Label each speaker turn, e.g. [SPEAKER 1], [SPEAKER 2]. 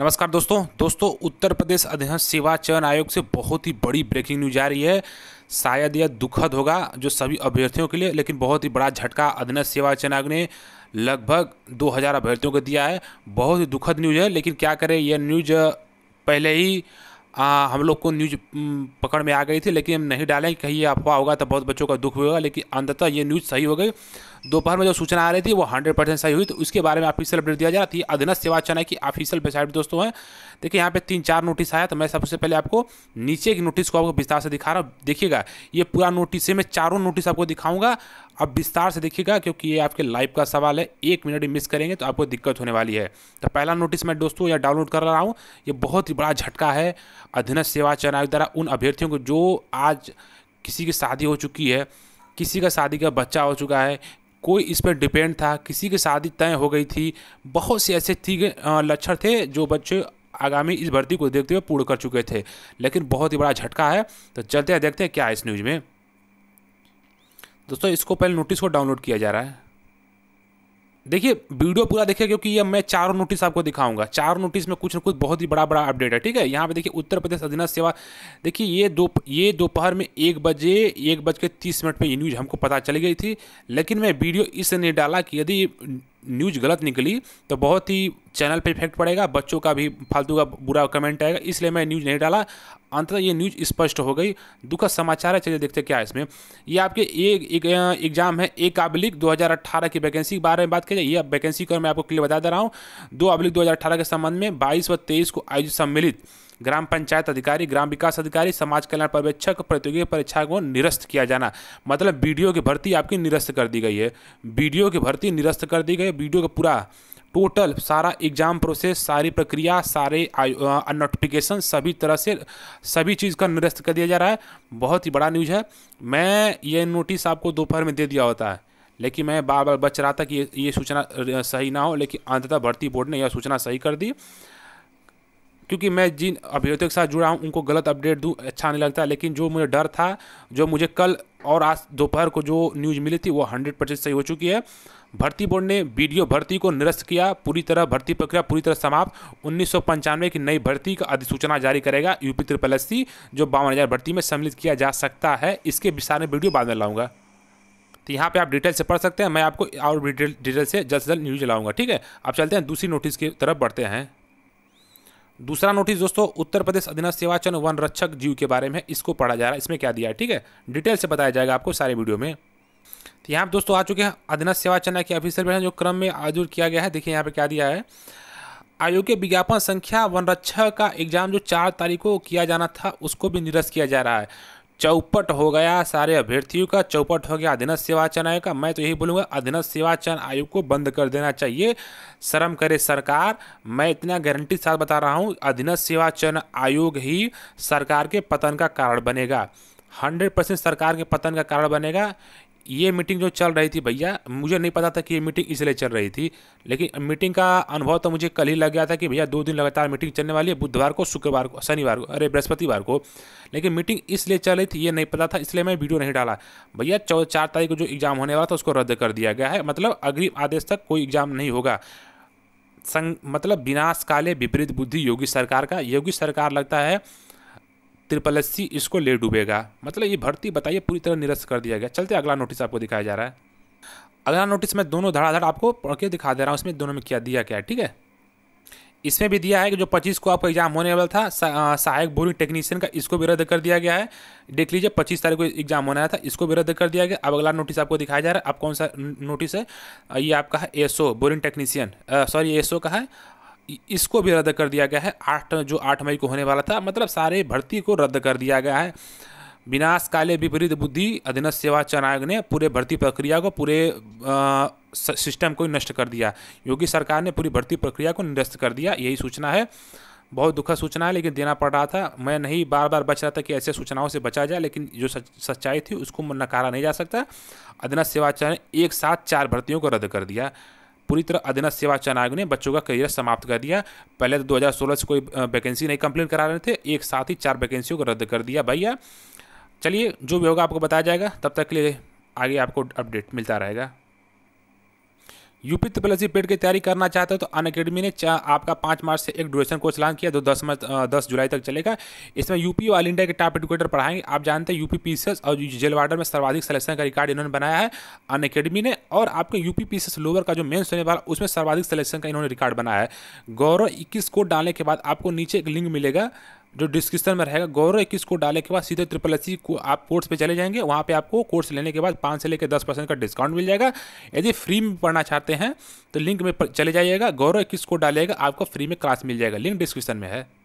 [SPEAKER 1] नमस्कार दोस्तों दोस्तों उत्तर प्रदेश अध्ययन सेवा चयन आयोग से बहुत ही बड़ी ब्रेकिंग न्यूज आ रही है शायद यह दुखद होगा जो सभी अभ्यर्थियों के लिए लेकिन बहुत ही बड़ा झटका अध्ययन सेवा चयन आयोग ने लगभग 2000 अभ्यर्थियों को दिया है बहुत ही दुखद न्यूज है लेकिन क्या करें यह न्यूज पहले ही आ, हम लोग को न्यूज पकड़ में आ गई थी लेकिन हम नहीं डालें कहीं ये अफवाह होगा तो बहुत बच्चों का दुख भी होगा लेकिन अंततः ये न्यूज़ सही हो गई दोपहर में जो सूचना आ रही थी वो हंड्रेड परसेंट सही हुई तो उसके बारे में ऑफिशियल अपडेट दिया जा रहा थी अधीनस्थ सेवा चना की ऑफिशियल वेबसाइट दोस्तों हैं देखिए यहाँ पे तीन चार नोटिस आया तो मैं सबसे पहले आपको नीचे की नोटिस को आपको विस्तार से दिखा रहा हूँ देखिएगा ये पूरा नोटिस है मैं चारों नोटिस आपको दिखाऊंगा अब विस्तार से देखिएगा क्योंकि ये आपके लाइव का सवाल है एक मिनट मिस करेंगे तो आपको दिक्कत होने वाली है तो पहला नोटिस मैं दोस्तों यह डाउनलोड कर रहा हूँ ये बहुत ही बड़ा झटका है अधीनस्थ सेवा चयन आयोग द्वारा उन अभ्यर्थियों को जो आज किसी की शादी हो चुकी है किसी का शादी का बच्चा हो चुका है कोई इस पर डिपेंड था किसी की शादी तय हो गई थी बहुत से ऐसे थी लक्षण थे जो बच्चे आगामी इस भर्ती को देखते हुए पूर्ण कर चुके थे लेकिन बहुत ही बड़ा झटका है तो चलते हैं देखते हैं क्या है इस न्यूज़ में दोस्तों इसको पहले नोटिस को डाउनलोड किया जा रहा है देखिए वीडियो पूरा देखिए क्योंकि ये मैं चारों नोटिस आपको दिखाऊंगा चारों नोटिस में कुछ ना कुछ बहुत ही बड़ा बड़ा अपडेट है ठीक है यहाँ पे देखिए उत्तर प्रदेश अधीन सेवा देखिए ये दो ये दोपहर में एक बजे एक बज के तीस मिनट पर ये न्यूज़ हमको पता चली गई थी लेकिन मैं वीडियो इसलिए डाला कि यदि न्यूज़ गलत निकली तो बहुत ही चैनल पे इफेक्ट पड़ेगा बच्चों का भी फालतू का बुरा कमेंट आएगा इसलिए मैं न्यूज़ नहीं डाला अंततः ये न्यूज़ स्पष्ट हो गई दुखद समाचार है चलिए देखते क्या है इसमें ये आपके एक एग्ज़ाम है एक अब्लिक 2018 की वैकेंसी के बारे में बात की जाए ये वैकेंसी को मैं आपको क्लियर बता दे रहा हूँ दो अब्लिक अठारह के संबंध में बाईस व तेईस को आयोजित सम्मिलित ग्राम पंचायत अधिकारी ग्राम विकास अधिकारी समाज कल्याण पर्यवेक्षक प्रतियोगी परीक्षा को निरस्त किया जाना मतलब वीडियो की भर्ती आपकी निरस्त कर दी गई है वीडियो की भर्ती निरस्त कर दी गई है वीडियो का पूरा टोटल सारा एग्ज़ाम प्रोसेस सारी प्रक्रिया सारे नोटिफिकेशन सभी तरह से सभी चीज़ का निरस्त कर दिया जा रहा है बहुत ही बड़ा न्यूज़ है मैं ये नोटिस आपको दोपहर में दे दिया होता है लेकिन मैं बार बार बच रहा था कि ये ये सूचना सही ना हो लेकिन अंततः भर्ती बोर्ड ने यह सूचना सही कर दी क्योंकि मैं जिन अभ्यर्थियों के साथ जुड़ा हूँ उनको गलत अपडेट दूँ अच्छा नहीं लगता लेकिन जो मुझे डर था जो मुझे कल और आज दोपहर को जो न्यूज़ मिली थी वो हंड्रेड परसेंट सही हो चुकी है भर्ती बोर्ड ने वीडियो भर्ती को निरस्त किया पूरी तरह भर्ती प्रक्रिया पूरी तरह समाप्त उन्नीस की नई भर्ती का अधिसूचना जारी करेगा यूपी त्रिपल जो बावन भर्ती में सम्मिलित किया जा सकता है इसके विस्तार में वीडियो बाद में लाऊंगा तो यहाँ पे आप डिटेल से पढ़ सकते हैं मैं आपको और डिटेल डिटेल से जल्द से जल्द न्यूज लाऊंगा ठीक है अब चलते हैं दूसरी नोटिस की तरफ बढ़ते हैं दूसरा नोटिस दोस्तों उत्तर प्रदेश अधीनस्थ सेवाचन वन रक्षक जीव के बारे में इसको पढ़ा जा रहा है इसमें क्या दिया है ठीक है डिटेल से बताया जाएगा आपको सारे वीडियो में तो यहाँ पर दोस्तों आ चुके हैं अधीनस्थ सेवा चना के ऑफिसर भी जो क्रम में आयोजित किया गया है देखिए यहाँ पर क्या दिया है आयोग के विज्ञापन संख्या वनरक्षक का एग्जाम जो चार तारीख को किया जाना था उसको भी निरस्त किया जा रहा है चौपट हो गया सारे अभ्यर्थियों का चौपट हो गया अधीनस्थ सेवाचन आयोग का मैं तो यही बोलूँगा अधीनस्थ सेवाचन आयोग को बंद कर देना चाहिए शर्म करे सरकार मैं इतना गारंटी साथ बता रहा हूँ अधीनस्थ सेवाचन आयोग ही सरकार के पतन का कारण बनेगा हंड्रेड परसेंट सरकार के पतन का कारण बनेगा ये मीटिंग जो चल रही थी भैया मुझे नहीं पता था कि ये मीटिंग इसलिए चल रही थी लेकिन मीटिंग का अनुभव तो मुझे कल ही लग गया था कि भैया दो दिन लगातार मीटिंग चलने वाली है बुधवार को शुक्रवार को शनिवार को अरे बृहस्पतिवार को लेकिन मीटिंग इसलिए चल रही थी ये नहीं पता था इसलिए मैं वीडियो नहीं डाला भैया चौदह चार तारीख को जो एग्ज़ाम होने वाला था उसको रद्द कर दिया गया है मतलब अग्रिम आदेश तक कोई एग्ज़ाम नहीं होगा संग मतलब विनाश काले विपरीत बुद्धि योगी सरकार का योगी सरकार लगता है त्रिपल सी इसको ले डूबेगा मतलब ये भर्ती बताइए पूरी तरह निरस्त कर दिया गया चलते अगला नोटिस आपको दिखाया जा रहा है अगला नोटिस मैं दोनों धड़ाधड़ आपको पढ़ के दिखा दे रहा हूँ इसमें दोनों में क्या दिया क्या है ठीक है इसमें भी दिया है कि जो 25 को आपका एग्जाम होने वाला था सहायक बोरिंग टेक्नीशियन का इसको भी रद्द कर दिया गया है देख लीजिए 25 तारीख को एग्जाम होना था इसको भी रद्द कर दिया गया अब अगला नोटिस आपको दिखाया जा रहा है अब कौन सा नोटिस है ये आपका है SO boring technician sorry SO का है इसको भी रद्द कर दिया गया है आठ जो आठ मई को होने वाला था मतलब सारे भर्ती को रद्द कर दिया गया है विनाश काले विपरीत बुद्धि अधीनस्थ सेवा चयन आयोग ने पूरे भर्ती प्रक्रिया को पूरे सिस्टम को नष्ट कर दिया योगी सरकार ने पूरी भर्ती प्रक्रिया को निरस्त कर दिया यही सूचना है बहुत दुखद सूचना है लेकिन देना पड़ रहा था मैं नहीं बार बार बच रहा था कि ऐसे सूचनाओं से बचा जाए लेकिन जो सच्चाई थी उसको नकारा नहीं जा सकता अधीनस्थ सेवा चयन एक साथ चार भर्तियों को रद्द कर दिया पूरी तरह अधीन सेवा चयन आयोग ने बच्चों का करियर समाप्त कर दिया पहले तो 2016 से कोई वैकेंसी नहीं कंप्लीट करा रहे थे एक साथ ही चार वैकेंसियों को रद्द कर दिया भैया चलिए जो भी होगा आपको बताया जाएगा तब तक के लिए आगे आपको अपडेट मिलता रहेगा यूपी ट्रिपल पेड की तैयारी करना चाहते हो तो अन अकेडमी ने आपका पाँच मार्च से एक ड्यूरेशन कोर्स लॉन्च किया जो दस मार्च दस जुलाई तक चलेगा इसमें यूपी और ऑल इंडिया के टॉप एडुकेटर पढ़ाएंगे आप जानते हैं यूपी पीसीएस और जेलवाडर में सर्वाधिक सिलेक्शन का रिकॉर्ड इन्होंने बनाया है अन अकेडमी ने और आपके यूपी पीसीएस लोअर का जो मेन होने वाला उसमें सर्वाधिक सिलेक्शन का इन्होंने रिकॉर्ड बनाया है गौरव इक्कीस कोड डालने के बाद आपको नीचे एक लिंक मिलेगा जो डिस्क्रिप्शन में रहेगा गौरव इक्कीस को डालने के बाद सीधे ट्रिपल एस को आप कोर्स पे चले जाएंगे वहाँ पे आपको कोर्स लेने के बाद पाँच से लेकर दस परसेंट का डिस्काउंट मिल जाएगा यदि फ्री में पढ़ना चाहते हैं तो लिंक में चले जाइएगा गौरव इक्कीस को डालेगा आपको फ्री में क्लास मिल जाएगा लिंक डिस्क्रिप्शन में है